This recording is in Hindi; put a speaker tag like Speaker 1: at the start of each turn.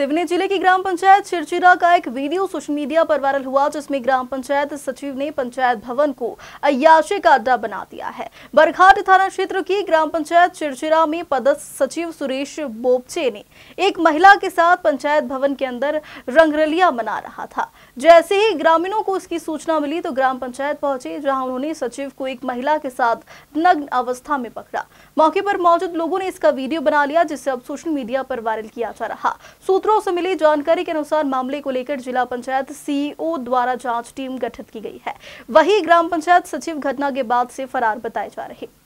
Speaker 1: सिवनी जिले की ग्राम पंचायत चिरचिरा का एक वीडियो सोशल मीडिया पर वायरल हुआ जिसमें ग्राम पंचायत सचिव ने पंचायत भवन को अयाशे का अड्डा बना दिया है बरघाट थाना क्षेत्र की ग्राम पंचायत चिरचिरा में पदस्थ सचिव सुरेश बोपचे ने एक महिला के साथ पंचायत भवन के अंदर रंगरलिया मना रहा था जैसे ही ग्रामीणों को इसकी सूचना मिली तो ग्राम पंचायत पहुंचे जहां उन्होंने सचिव को एक महिला के साथ नग्न अवस्था में पकड़ा मौके पर मौजूद लोगों ने इसका वीडियो बना लिया जिसे अब सोशल मीडिया पर वायरल किया जा रहा सूत्रों सूत्रों से मिली जानकारी के अनुसार मामले को लेकर जिला पंचायत सीईओ द्वारा जांच टीम गठित की गई है वही ग्राम पंचायत सचिव घटना के बाद से फरार बताए जा रहे